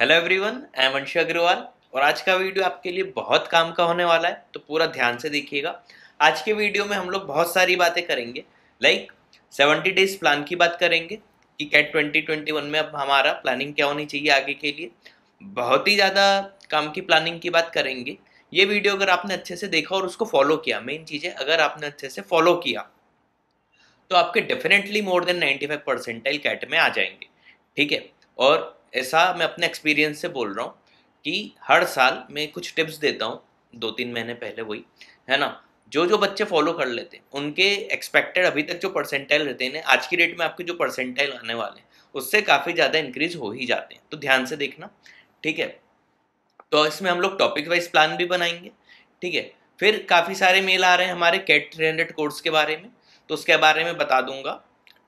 hello everyone I am Anshu Agarwal और आज का वीडियो आपके लिए बहुत काम का होने वाला है तो पूरा ध्यान से देखिएगा आज के वीडियो में हम लोग बहुत सारी बातें करेंगे लाइक सेवेंटी डेज प्लान की बात करेंगे कि कैट ट्वेंटी ट्वेंटी वन में अब हमारा प्लानिंग क्या होनी चाहिए आगे के लिए बहुत ही ज़्यादा काम की प्लानिंग की बात करेंगे ये वीडियो अगर आपने अच्छे से देखा और उसको फॉलो किया मेन चीज़ है अगर आपने अच्छे से फॉलो किया तो आपके definitely more than ninety five percentile CAT में आ जाएंगे ठीक है और ऐसा मैं अपने एक्सपीरियंस से बोल रहा हूँ कि हर साल मैं कुछ टिप्स देता हूँ दो तीन महीने पहले वही है ना जो जो बच्चे फॉलो कर लेते हैं उनके एक्सपेक्टेड अभी तक जो परसेंटाइल रहते हैं आज की डेट में आपके जो परसेंटाइल आने वाले हैं उससे काफ़ी ज़्यादा इंक्रीज हो ही जाते हैं तो ध्यान से देखना ठीक है तो इसमें हम लोग टॉपिक वाइज प्लान भी बनाएंगे ठीक है फिर काफ़ी सारे मेल आ रहे हैं हमारे कैट थ्री हंड्रेड कोर्स के बारे में तो उसके बारे में बता दूंगा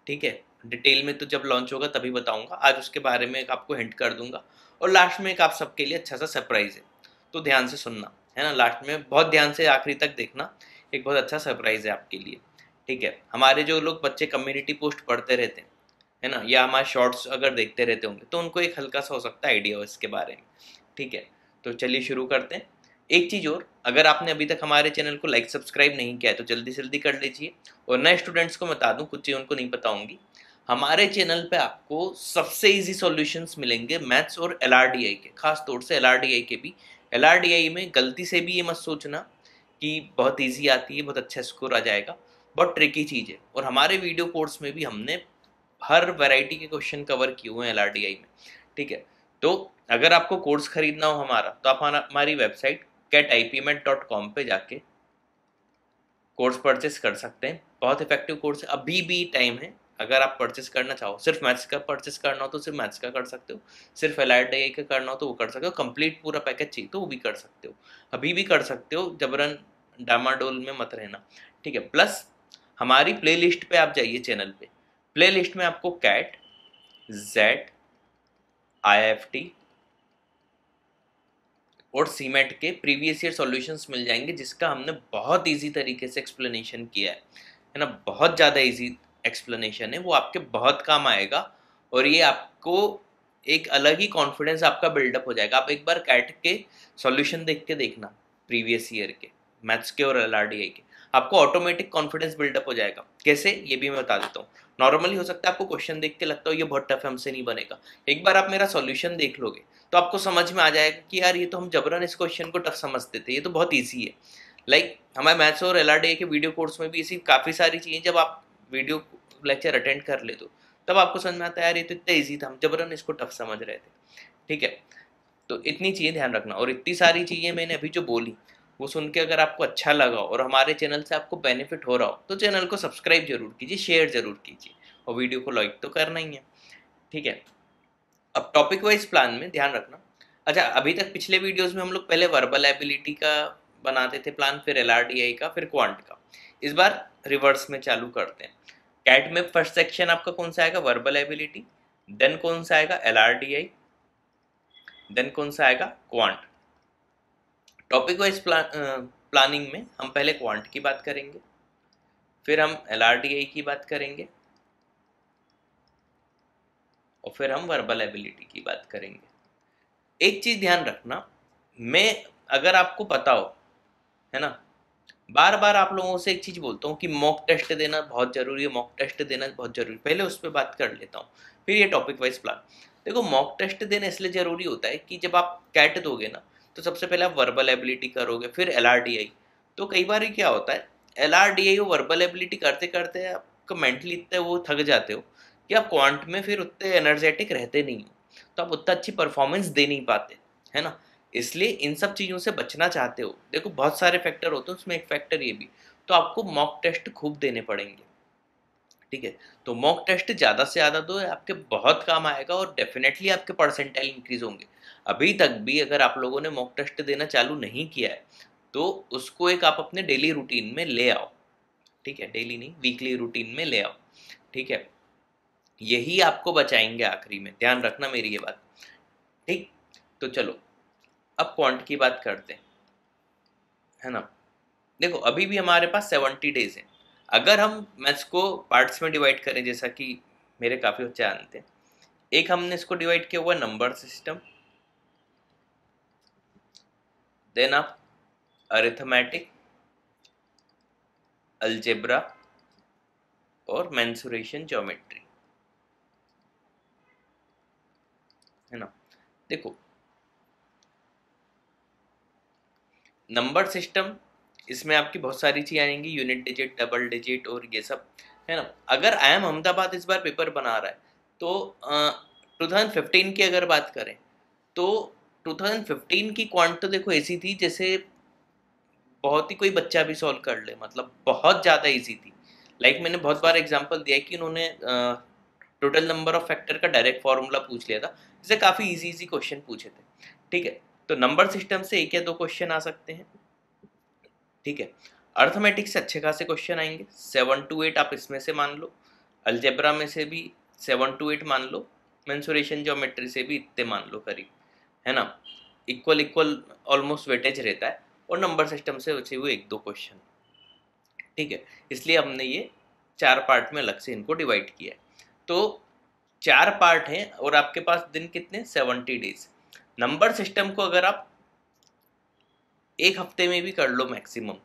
ठीक है डिटेल में तो जब लॉन्च होगा तभी बताऊंगा आज उसके बारे में आपको हिंट कर दूंगा और लास्ट में एक आप सबके लिए अच्छा सा सरप्राइज़ है तो ध्यान से सुनना है ना लास्ट में बहुत ध्यान से आखिरी तक देखना एक बहुत अच्छा सरप्राइज़ है आपके लिए ठीक है हमारे जो लोग बच्चे कम्युनिटी पोस्ट पढ़ते रहते हैं है ना या हमारे शॉर्ट्स अगर देखते रहते होंगे तो उनको एक हल्का सा हो सकता है आइडिया हो इसके बारे में ठीक है तो चलिए शुरू करते हैं एक चीज़ और अगर आपने अभी तक हमारे चैनल को लाइक सब्सक्राइब नहीं किया है तो जल्दी से जल्दी कर लीजिए और नए स्टूडेंट्स को बता दूँ कुछ चीज़ उनको नहीं बताऊँगी हमारे चैनल पे आपको सबसे इजी सॉल्यूशंस मिलेंगे मैथ्स और एल के खास तौर से एल के भी एल में गलती से भी ये मत सोचना कि बहुत ईजी आती है बहुत अच्छा स्कोर आ जाएगा बहुत ट्रिकी चीज़ है और हमारे वीडियो कोर्स में भी हमने हर वैरायटी के क्वेश्चन कवर किए हुए हैं एल में ठीक है तो अगर आपको कोर्स खरीदना हो हमारा तो आप हमारी वेबसाइट कैट आई पी एमेंट डॉट कॉम पर जाके कोर्स परचेस कर सकते हैं बहुत इफेक्टिव कोर्स है अभी भी टाइम है अगर आप परचेस करना चाहो सिर्फ मैथ्स का परचेस करना हो तो सिर्फ मैथ्स का कर सकते हो सिर्फ एल डे का करना हो तो वो कर सकते हो कंप्लीट पूरा पैकेज चाहिए तो वो भी कर सकते हो अभी भी कर सकते हो जबरन डामाडोल में मत रहना ठीक है प्लस हमारी प्ले लिस्ट पर आप जाइए चैनल पर प्ले लिस्ट में आपको CAT Z I F T और सीमेट के प्रीवियस ईयर सॉल्यूशंस मिल जाएंगे जिसका हमने बहुत इजी तरीके से एक्सप्लेनेशन किया है है ना बहुत ज़्यादा इजी एक्सप्लेनेशन है वो आपके बहुत काम आएगा और ये आपको एक अलग ही कॉन्फिडेंस आपका बिल्डअप हो जाएगा आप एक बार कैट के सॉल्यूशन देख के देखना प्रीवियस ईयर के मैथ्स के और एल के आपको ऑटोमेटिक कॉन्फिडेंस बिल्डअप हो जाएगा कैसे ये भी मैं बता देता हूँ नॉर्मली हो सकता है आपको क्वेश्चन देख के लगता हो ये बहुत टफ है हमसे नहीं बनेगा एक बार आप मेरा सॉल्यूशन देख लोगे तो आपको समझ में आ जाएगा कि यार ये तो हम जबरन इस क्वेश्चन को टफ समझते थे ये तो बहुत ईजी है लाइक like, हमारे मैथ्स और एल के वीडियो कोर्स में भी ऐसी काफ़ी सारी चीज़ें जब आप वीडियो लेक्चर अटेंड कर ले तो तब आपको समझ में आता है यार ये तो इतना ईजी था हम जबरन इसको टफ समझ रहे थे ठीक है तो इतनी चीज़ें ध्यान रखना और इतनी सारी चीज़ें मैंने अभी जो बोली वो सुन के अगर आपको अच्छा लगा और हमारे चैनल से आपको बेनिफिट हो रहा हो तो चैनल को सब्सक्राइब जरूर कीजिए शेयर जरूर कीजिए और वीडियो को लाइक तो करना ही है ठीक है अब टॉपिक वाइज प्लान में ध्यान रखना अच्छा अभी तक पिछले वीडियोस में हम लोग पहले वर्बल एबिलिटी का बनाते थे प्लान फिर एल का फिर क्वांट का इस बार रिवर्स में चालू करते हैं कैट में फर्स्ट सेक्शन आपका कौन सा आएगा वर्बल एबिलिटी देन कौन सा आएगा L R D I then कौन सा आएगा क्वांट टॉपिक वाइज प्लानिंग में हम पहले क्वांट की बात करेंगे फिर हम एल आर डी आई की बात करेंगे और फिर हम वर्बल एबिलिटी की बात करेंगे एक चीज़ ध्यान रखना मैं अगर आपको पता हो है ना बार बार आप लोगों से एक चीज़ बोलता हूँ कि मॉक टेस्ट देना बहुत ज़रूरी है मॉक टेस्ट देना बहुत ज़रूरी पहले उस पर बात कर लेता हूँ फिर ये टॉपिक वाइज प्लान देखो मॉक टेस्ट देना इसलिए ज़रूरी होता है कि जब आप कैट दोगे ना तो सबसे पहले आप वर्बल एबिलिटी करोगे फिर एल तो कई बार क्या होता है L R D I verbal ability करते करते आपका मेंटली इतने वो थक जाते हो कि आप क्वांट में फिर उतने एनर्जेटिक रहते नहीं हो तो आप उतना अच्छी परफॉर्मेंस दे नहीं पाते है ना इसलिए इन सब चीज़ों से बचना चाहते हो देखो बहुत सारे फैक्टर होते हैं उसमें एक फैक्टर ये भी तो आपको मॉक टेस्ट खूब देने पड़ेंगे ठीक है तो मॉक टेस्ट ज़्यादा से ज़्यादा दो तो आपके बहुत काम आएगा और डेफिनेटली आपके परसेंटाइल इंक्रीज होंगे अभी तक भी अगर आप लोगों ने मॉक टेस्ट देना चालू नहीं किया है तो उसको एक आप अपने डेली रूटीन में ले आओ ठीक है डेली नहीं वीकली रूटीन में ले आओ ठीक है यही आपको बचाएंगे आखिरी में ध्यान रखना मेरी ये बात ठीक तो चलो अब क्वांट की बात करते हैं है ना देखो अभी भी हमारे पास सेवेंटी डेज है अगर हम मैथ्स को पार्ट्स में डिवाइड करें जैसा कि मेरे काफ़ी बच्चे जानते हैं एक हमने इसको डिवाइड किया हुआ नंबर सिस्टम देन आप अरिथमेटिक अल्जेब्रा और मैंसुरेशन ज्योमेट्री है ना देखो नंबर सिस्टम इसमें आपकी बहुत सारी चीज़ें आएंगी यूनिट डिजिट डबल डिजिट और ये सब है ना अगर आई एम अहमदाबाद इस बार पेपर बना रहा है तो टू थाउजेंड फिफ्टीन की अगर बात करें तो टू थाउजेंड फिफ्टीन की क्वांट तो देखो ऐसी थी जैसे बहुत ही कोई बच्चा भी सॉल्व कर ले मतलब बहुत ज़्यादा ईजी थी लाइक like मैंने बहुत बार एग्जाम्पल दिया कि उन्होंने टोटल नंबर ऑफ फैक्टर का डायरेक्ट फार्मूला पूछ लिया था जिससे काफ़ी ईजी ईजी क्वेश्चन पूछे थे ठीक है तो नंबर सिस्टम से एक या दो क्वेश्चन आ सकते हैं ठीक है अर्थमेटिक से अच्छे खासे क्वेश्चन आएंगे सेवन टू एट आप इसमें से मान लो अल्जेब्रा में से भी सेवन टू एट मान लो मैंसुरेशन जोमेट्री से भी इतने मान लो करीब है ना इक्वल इक्वल ऑलमोस्ट वेटेज रहता है और नंबर सिस्टम से बचे हुए एक दो क्वेश्चन ठीक है इसलिए हमने ये चार पार्ट में अलग से इनको डिवाइड किया है तो चार पार्ट हैं और आपके पास दिन कितने सेवेंटी डेज नंबर सिस्टम को अगर आप एक हफ्ते में भी कर लो मैक्सिमम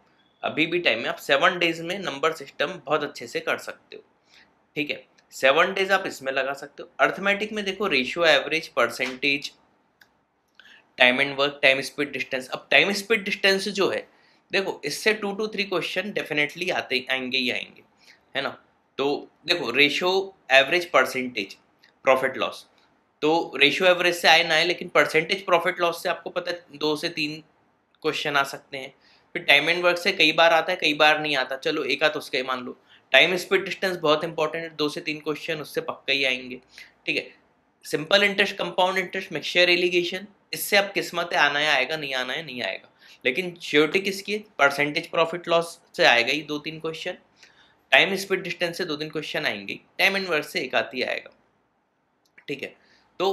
अभी भी टाइम है आप सेवन डेज में नंबर सिस्टम बहुत अच्छे से कर सकते हो ठीक है सेवन डेज आप इसमें लगा सकते हो अर्थमेटिक में देखो ratio average percentage time and work time speed distance अब टाइम स्पीड डिस्टेंस जो है देखो इससे two two three question definitely आते आएंगे ही आएंगे है ना तो देखो ratio average percentage profit loss तो रेशियो एवरेज से आए ना आए लेकिन परसेंटेज प्रॉफिट लॉस से आपको पता है दो से तीन क्वेश्चन आ सकते हैं फिर टाइम एंड वर्क से कई बार आता है कई बार नहीं आता चलो एक आध उसका ही मान लो टाइम स्पीड डिस्टेंस बहुत इंपॉर्टेंट है दो से तीन क्वेश्चन उससे पक्का ही आएंगे ठीक है simple interest compound interest mixture alligation इससे अब किस्मत आना है आएगा नहीं आना है नहीं आएगा लेकिन श्योरिटी किसकी परसेंटेज प्रॉफिट लॉस से आएगा ही दो तीन क्वेश्चन टाइम स्पीड डिस्टेंस से दो तीन क्वेश्चन आएंगे टाइम एंड वर्क से एक आती आएगा ठीक है तो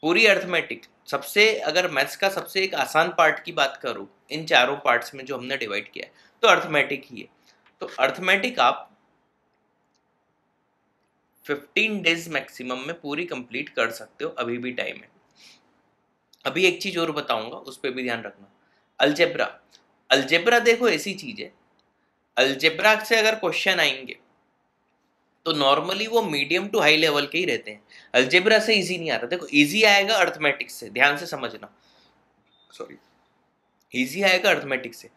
पूरी अर्थमेटिक सबसे अगर मैथ्स का सबसे एक आसान पार्ट की बात करूँ इन चारों पार्ट्स में जो हमने डिवाइड किया है तो अर्थमेटिक ही है तो अर्थमेटिक आप 15 डेज मैक्सिमम में पूरी कंप्लीट कर सकते हो अभी भी टाइम है अभी एक चीज़ और बताऊंगा उस पर भी ध्यान रखना अल्जेब्रा अल्जेब्रा देखो ऐसी चीज़ है अल्जेब्रा से अगर क्वेश्चन आएंगे तो नॉर्मली वो मीडियम टू हाई लेवल के ही रहते हैं अल्जेब्रा से इजी नहीं आता देखो इजी आएगा अर्थमेटिक्स से ध्यान से समझना सॉरी इजी आएगा अर्थमेटिक्स से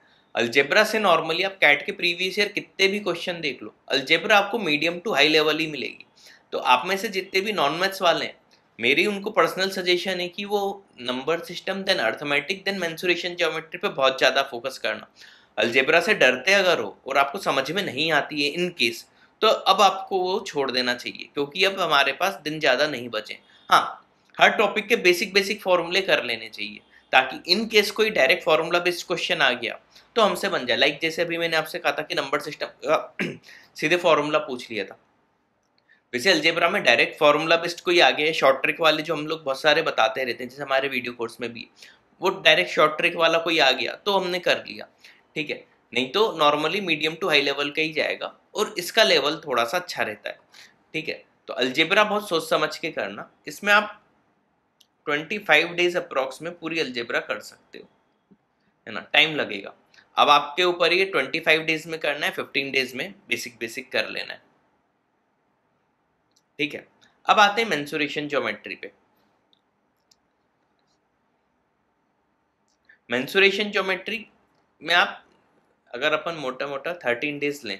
अल्जेब्रा से नॉर्मली आप कैट के प्रीवियस ईयर कितने भी क्वेश्चन देख लो अल्जेब्रा आपको मीडियम टू हाई लेवल ही मिलेगी तो आप में से जितने भी नॉन मैथ्स वाले हैं मेरी उनको पर्सनल सजेशन है कि वो number system then arithmetic then mensuration geometry पे बहुत ज़्यादा फोकस करना अल्जेब्रा से डरते अगर हो और आपको समझ में नहीं आती है इन केस तो अब आपको वो छोड़ देना चाहिए क्योंकि अब हमारे पास दिन ज़्यादा नहीं बचे हाँ हर टॉपिक के बेसिक बेसिक फॉर्मूले कर लेने चाहिए ताकि इन केस कोई डायरेक्ट फार्मूला बेस्ड क्वेश्चन आ गया तो हमसे बन जाए लाइक जैसे अभी मैंने आपसे कहा था कि नंबर सिस्टम सीधे फार्मूला पूछ लिया था वैसे अलजेब्रा में डायरेक्ट फार्मूला बेस्ड कोई आ गया है शॉर्ट ट्रिक वाले जो हम लोग बहुत सारे बताते रहते हैं जैसे हमारे वीडियो कोर्स में भी वो डायरेक्ट शॉर्ट ट्रिक वाला कोई आ गया तो हमने कर लिया ठीक है नहीं तो normally medium to high level का ही जाएगा और इसका लेवल थोड़ा सा अच्छा रहता है ठीक है तो अल्जेब्रा बहुत सोच समझ के करना इसमें आप 25 डेज अप्रॉक्स में पूरी अल्जेब्रा कर सकते हो है ना टाइम लगेगा अब आपके ऊपर ये 25 डेज में करना है 15 डेज में बेसिक बेसिक कर लेना है ठीक है अब आते हैं मेंसुरेशन ज्योमेट्री पे मेंसुरेशन ज्योमेट्री में आप अगर अपन मोटा मोटा 13 डेज लें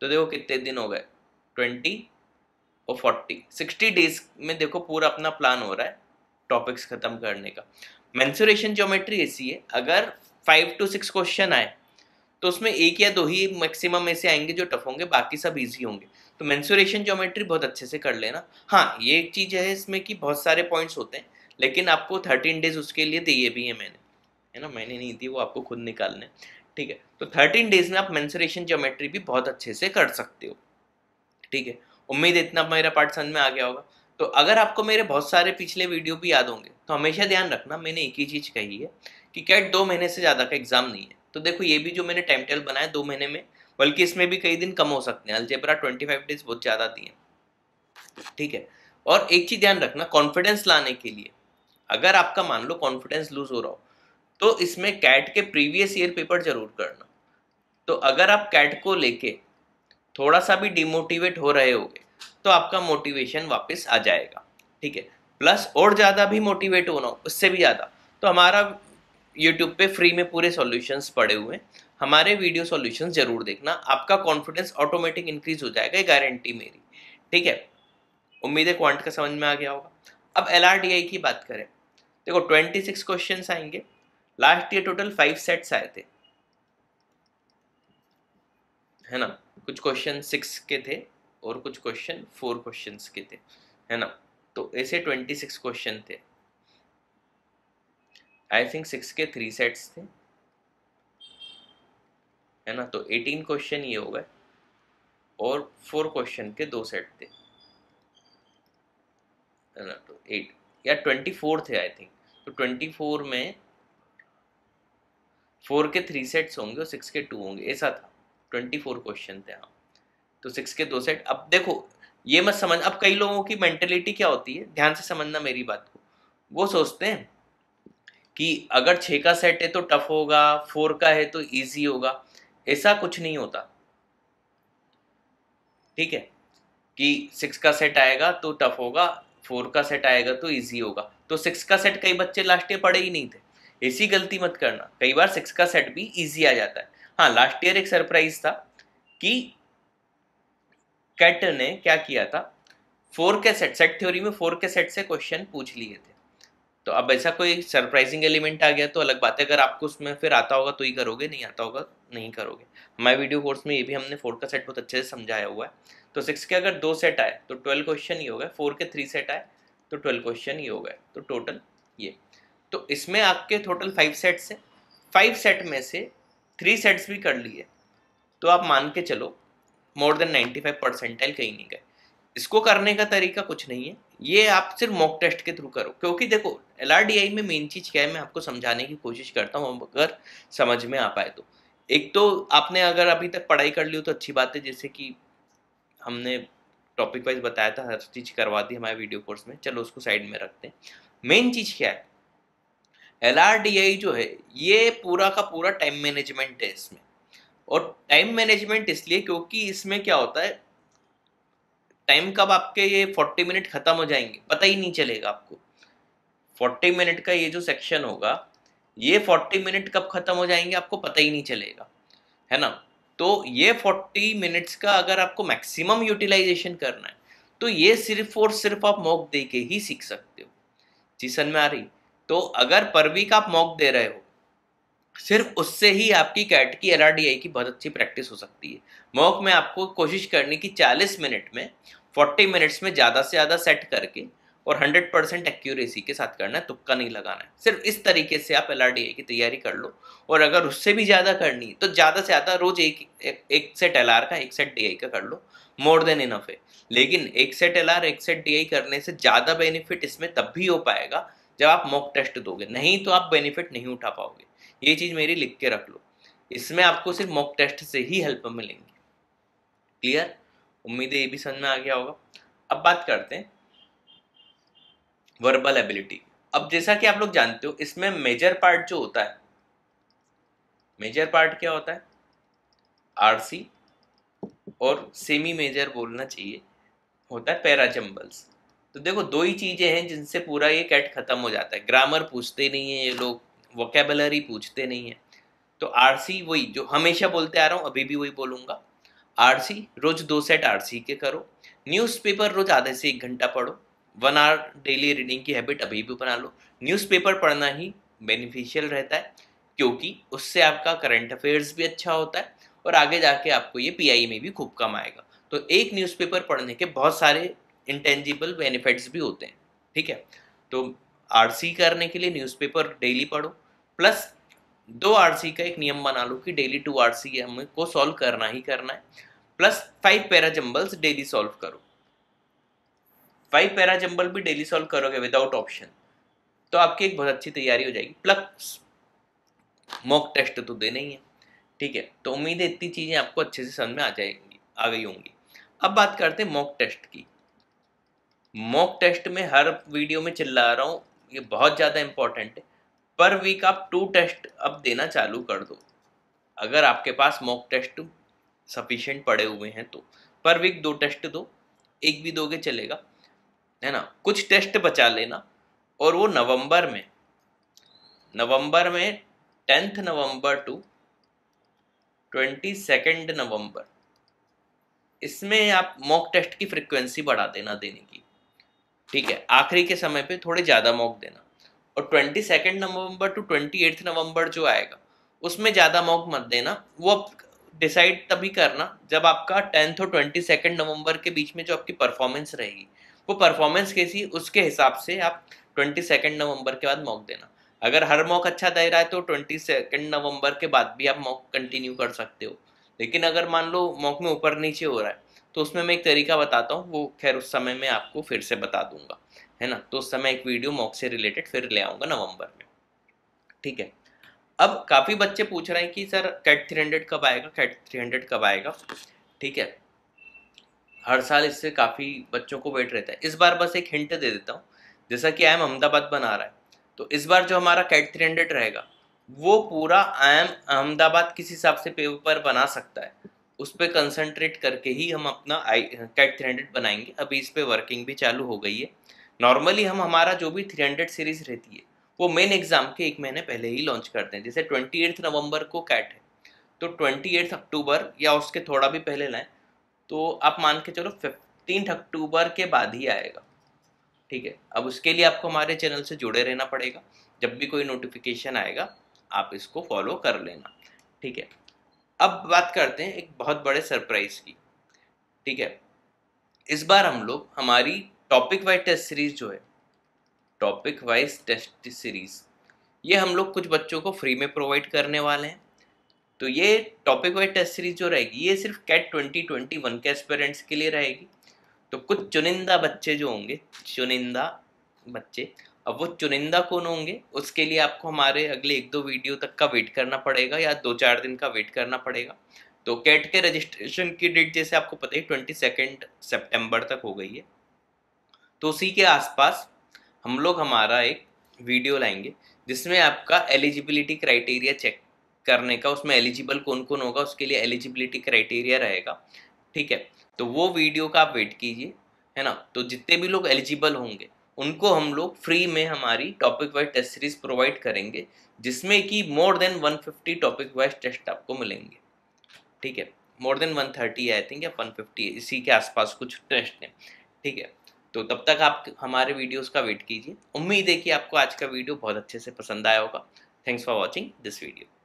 तो देखो कितने दिन हो गए ट्वेंटी और फोर्टी सिक्सटी डेज में देखो पूरा अपना प्लान हो रहा है टॉपिक्स खत्म करने का मैंसुरेशन ज्योमेट्री ऐसी है अगर फाइव टू सिक्स क्वेश्चन आए तो उसमें एक या दो ही मैक्सिमम ऐसे आएंगे जो टफ होंगे बाकी सब इजी होंगे तो मैंसुरेशन ज्योमेट्री बहुत अच्छे से कर लेना हाँ ये एक चीज़ है इसमें कि बहुत सारे पॉइंट्स होते हैं लेकिन आपको थर्टीन डेज उसके लिए दिए भी हैं मैंने है ना मैंने नहीं दी वो आपको खुद निकालने ठीक है तो थर्टीन डेज में आप मैंसुरेशन ज्योमेट्री भी बहुत अच्छे से कर सकते हो ठीक है उम्मीद इतना मेरा पार्ट समझ में आ गया होगा तो अगर आपको मेरे बहुत सारे पिछले वीडियो भी याद होंगे तो हमेशा ध्यान रखना मैंने एक ही चीज़ कही है कि कैट दो महीने से ज़्यादा का एग्जाम नहीं है तो देखो ये भी जो मैंने टाइम टेबल बनाया दो महीने में बल्कि इसमें भी कई दिन कम हो सकते हैं अल्जेबरा ट्वेंटी फाइव डेज बहुत ज़्यादा दिए ठीक है और एक चीज़ ध्यान रखना कॉन्फिडेंस लाने के लिए अगर आपका मान लो कॉन्फिडेंस लूज हो रहा हो तो इसमें कैट के प्रीवियस ईयर पेपर जरूर करना तो अगर आप कैट को लेके थोड़ा सा भी डिमोटिवेट हो रहे होगे तो आपका मोटिवेशन वापस आ जाएगा ठीक है प्लस और ज़्यादा भी मोटिवेट होना हो उससे भी ज़्यादा तो हमारा यूट्यूब पे फ्री में पूरे सॉल्यूशंस पड़े हुए हैं हमारे वीडियो सॉल्यूशंस जरूर देखना आपका कॉन्फिडेंस ऑटोमेटिक इंक्रीज हो जाएगा ये गारंटी मेरी ठीक है उम्मीद है क्वांट का समझ में आ गया होगा अब एल की बात करें देखो ट्वेंटी सिक्स क्वेश्चन आएंगे last year total five sets आए थे है ना कुछ क्वेश्चन सिक्स के थे और कुछ क्वेश्चन फोर क्वेश्चन के थे है ना तो ऐसे ट्वेंटी सिक्स क्वेश्चन थे आई थिंक सिक्स के थ्री सेट्स थे है ना तो एटीन क्वेश्चन ये हो गए और फोर क्वेश्चन के दो सेट थे है ना तो एट या ट्वेंटी फोर थे आई थिंक तो ट्वेंटी फोर में फोर के थ्री सेट्स होंगे और सिक्स के टू होंगे ऐसा था ट्वेंटी फोर क्वेश्चन थे हाँ तो सिक्स के दो सेट अब देखो ये मत समझ अब कई लोगों की मैंटेलिटी क्या होती है ध्यान से समझना मेरी बात को वो सोचते हैं कि अगर छः का सेट है तो टफ होगा फोर का है तो ईजी होगा ऐसा कुछ नहीं होता ठीक है कि सिक्स का सेट आएगा तो टफ होगा फोर का सेट आएगा तो ईजी होगा तो सिक्स का सेट कई बच्चे लास्ट ईयर पढ़े ही नहीं थे ऐसी गलती मत करना कई बार सिक्स का सेट भी ईजी आ जाता है हाँ लास्ट ईयर एक सरप्राइज था कि कैट ने क्या किया था फोर के सेट सेट थ्योरी में फोर के सेट से क्वेश्चन पूछ लिए थे तो अब ऐसा कोई सरप्राइजिंग एलिमेंट आ गया तो अलग बात है अगर आपको उसमें फिर आता होगा तो ही करोगे नहीं आता होगा नहीं करोगे हमारे वीडियो कोर्स में ये भी हमने फोर का सेट बहुत अच्छे से समझाया हुआ है तो सिक्स के अगर दो सेट आए तो ट्वेल्व क्वेश्चन ही हो गए फोर के थ्री सेट आए तो ट्वेल्व क्वेश्चन ही हो गए तो टोटल ये तो इसमें आपके टोटल फाइव सेट्स हैं फाइव सेट में से थ्री सेट्स भी कर लिए तो आप मान के चलो more than ninety five percentile कहीं नहीं गए इसको करने का तरीका कुछ नहीं है ये आप सिर्फ मॉक टेस्ट के थ्रू करो क्योंकि देखो एल में मेन चीज़ क्या है मैं आपको समझाने की कोशिश करता हूँ अगर समझ में आ पाए तो एक तो आपने अगर अभी तक पढ़ाई कर ली हो तो अच्छी बात है जैसे कि हमने टॉपिक वाइज बताया था हर चीज़ करवा दी हमारे वीडियो कोर्स में चलो उसको साइड में रखते हैं मेन चीज़ क्या है एल जो है ये पूरा का पूरा टाइम मैनेजमेंट है इसमें और टाइम मैनेजमेंट इसलिए क्योंकि इसमें क्या होता है टाइम कब आपके ये फोर्टी मिनट ख़त्म हो जाएंगे पता ही नहीं चलेगा आपको फोर्टी मिनट का ये जो सेक्शन होगा ये फोर्टी मिनट कब ख़त्म हो जाएंगे आपको पता ही नहीं चलेगा है ना तो ये फोर्टी मिनट्स का अगर आपको मैक्सिमम यूटिलाइजेशन करना है तो ये सिर्फ और सिर्फ आप मॉक दे के ही सीख सकते हो जी सन में आ रही तो अगर परवी का आप मॉक दे रहे हो सिर्फ उससे ही आपकी कैट की एल की बहुत अच्छी प्रैक्टिस हो सकती है मॉक में आपको कोशिश करनी कि 40 मिनट में 40 मिनट्स में ज़्यादा से ज़्यादा सेट करके और 100 परसेंट एक्यूरेसी के साथ करना है तुक्का नहीं लगाना है सिर्फ इस तरीके से आप एल की तैयारी कर लो और अगर उससे भी ज़्यादा करनी है तो ज़्यादा से ज़्यादा रोज़ एक, एक सेट एल का एक सेट डी का कर लो मोर देन इनफ है लेकिन एक सेट एल एक सेट डी करने से ज़्यादा बेनिफिट इसमें तब भी हो पाएगा जब आप मॉक टेस्ट दोगे नहीं तो आप बेनिफिट नहीं उठा पाओगे ये चीज़ मेरी लिख के रख लो इसमें आपको सिर्फ मॉक टेस्ट से ही हेल्प मिलेंगी क्लियर उम्मीद है ये भी समझ में आ गया होगा अब बात करते हैं वर्बल एबिलिटी अब जैसा कि आप लोग जानते हो इसमें मेजर पार्ट जो होता है मेजर पार्ट क्या होता है आरसी और सेमी मेजर बोलना चाहिए होता है पैराजम्बल्स तो देखो दो ही चीज़ें हैं जिनसे पूरा ये कैट ख़त्म हो जाता है ग्रामर पूछते नहीं है ये लोग वोकेबलरी पूछते नहीं है तो आर वही जो हमेशा बोलते आ रहा हूँ अभी भी वही बोलूँगा आर रोज़ दो सेट आर के करो न्यूज़पेपर रोज़ आधे से एक घंटा पढ़ो वन आवर डेली रीडिंग की हैबिट अभी भी बना लो न्यूज़पेपर पढ़ना ही बेनिफिशियल रहता है क्योंकि उससे आपका करंट अफेयर्स भी अच्छा होता है और आगे जाके आपको ये पीआई e में भी खूब कम आएगा तो एक न्यूज़पेपर पढ़ने के बहुत सारे इंटेंजिबल बेनिफिट्स भी होते हैं ठीक है तो आर करने के लिए न्यूज़पेपर डेली पढ़ो प्लस दो आर का एक नियम बना लो कि डेली टू आर सी को सॉल्व करना ही करना है plus five para jumbles daily solve करो फाइव पैरा जम्बल भी डेली सॉल्व करोगे विदाउट ऑप्शन तो आपकी एक बहुत अच्छी तैयारी हो जाएगी प्लस मॉक टेस्ट तो देना ही है ठीक है तो उम्मीद है इतनी चीज़ें आपको अच्छे से समझ में आ जाएंगी आ गई होंगी अब बात करते हैं मॉक टेस्ट की मॉक टेस्ट में हर वीडियो में चिल्ला रहा हूँ ये बहुत ज़्यादा इंपॉर्टेंट है पर वीक आप टू टेस्ट अब देना चालू कर दो अगर आपके पास मॉक टेस्ट सफिशेंट पड़े हुए हैं तो पर वीक दो टेस्ट दो एक भी दोगे चलेगा है ना कुछ टेस्ट बचा लेना और वो नवंबर में नवंबर में tenth November to twenty second November इसमें आप मॉक टेस्ट की फ्रिक्वेंसी बढ़ा देना देने की ठीक है आखिरी के समय पे थोड़े ज़्यादा मॉक देना और twenty second November to twenty eighth November जो आएगा उसमें ज़्यादा मॉक मत देना वो अब डिसाइड तभी करना जब आपका टेंथ और ट्वेंटी सेकेंड नवम्बर के बीच में जो आपकी परफॉर्मेंस रहेगी वो परफॉर्मेंस कैसी उसके हिसाब से आप ट्वेंटी सेकेंड नवम्बर के बाद मॉक देना अगर हर मॉक अच्छा दे रहा है तो ट्वेंटी सेकेंड नवम्बर के बाद भी आप मॉक कंटिन्यू कर सकते हो लेकिन अगर मान लो मॉक में ऊपर नीचे हो रहा है तो उसमें मैं एक तरीका बताता हूँ वो खैर उस समय में आपको फिर से बता दूंगा है ना तो उस समय एक वीडियो मॉक से रिलेटेड फिर ले आऊंगा नवंबर में ठीक है अब काफ़ी बच्चे पूछ रहे हैं कि सर कैट थ्री हंड्रेड कब आएगा कैट थ्री हंड्रेड कब आएगा ठीक है हर साल इससे काफ़ी बच्चों को वेट रहता है इस बार बस एक हिंट दे देता हूँ जैसा कि आई एम अहमदाबाद बना रहा है तो इस बार जो हमारा कैट थ्री हंड्रेड रहेगा वो पूरा आई एम अहमदाबाद किस हिसाब से पेपर बना सकता है उस पर कंसनट्रेट करके ही हम अपना आई कैट थ्री हंड्रेड बनाएंगे अभी इस पर वर्किंग भी चालू हो गई है नॉर्मली हम हमारा जो भी थ्री हंड्रेड सीरीज रहती है वो मेन एग्जाम के एक महीने पहले ही लॉन्च करते हैं जैसे ट्वेंटी एट्थ नवंबर को कैट है तो ट्वेंटी एट्थ अक्टूबर या उसके थोड़ा भी पहले लाएँ तो आप मान के चलो फिफ्टीन अक्टूबर के बाद ही आएगा ठीक है अब उसके लिए आपको हमारे चैनल से जुड़े रहना पड़ेगा जब भी कोई नोटिफिकेशन आएगा आप इसको फॉलो कर लेना ठीक है अब बात करते हैं एक बहुत बड़े सरप्राइज की ठीक है इस बार हम लोग हमारी टॉपिक वाइज टेस्ट सीरीज जो है टॉपिक वाइज टेस्ट सीरीज ये हम लोग कुछ बच्चों को फ्री में प्रोवाइड करने वाले हैं तो ये टॉपिक वाइज टेस्ट सीरीज जो रहेगी ये सिर्फ कैट ट्वेंटी ट्वेंटी वन के एस्पेरेंट्स के लिए रहेगी तो कुछ चुनिंदा बच्चे जो होंगे चुनिंदा बच्चे अब वो चुनिंदा कौन होंगे उसके लिए आपको हमारे अगले एक दो वीडियो तक का वेट करना पड़ेगा या दो चार दिन का वेट करना पड़ेगा तो कैट के रजिस्ट्रेशन की डेट जैसे आपको पता ही ट्वेंटी सेकेंड सेप्टेम्बर तक हो गई है तो उसी के आसपास हम लोग हमारा एक वीडियो लाएंगे जिसमें आपका एलिजिबिलिटी क्राइटेरिया चेक करने का उसमें एलिजिबल कौन कौन होगा उसके लिए एलिजिबिलिटी क्राइटेरिया रहेगा ठीक है तो वो वीडियो का आप वेट कीजिए है ना तो जितने भी लोग एलिजिबल होंगे उनको हम लोग फ्री में हमारी topic wise test series provide करेंगे जिसमें कि more than 150 topic wise test आपको मिलेंगे ठीक है मोर देन 130 आई थिंक या 150 इसी के आसपास कुछ टेस्ट हैं ठीक है तो तब तक आप हमारे वीडियोस का वेट कीजिए उम्मीद है कि आपको आज का वीडियो बहुत अच्छे से पसंद आया होगा thanks for watching this video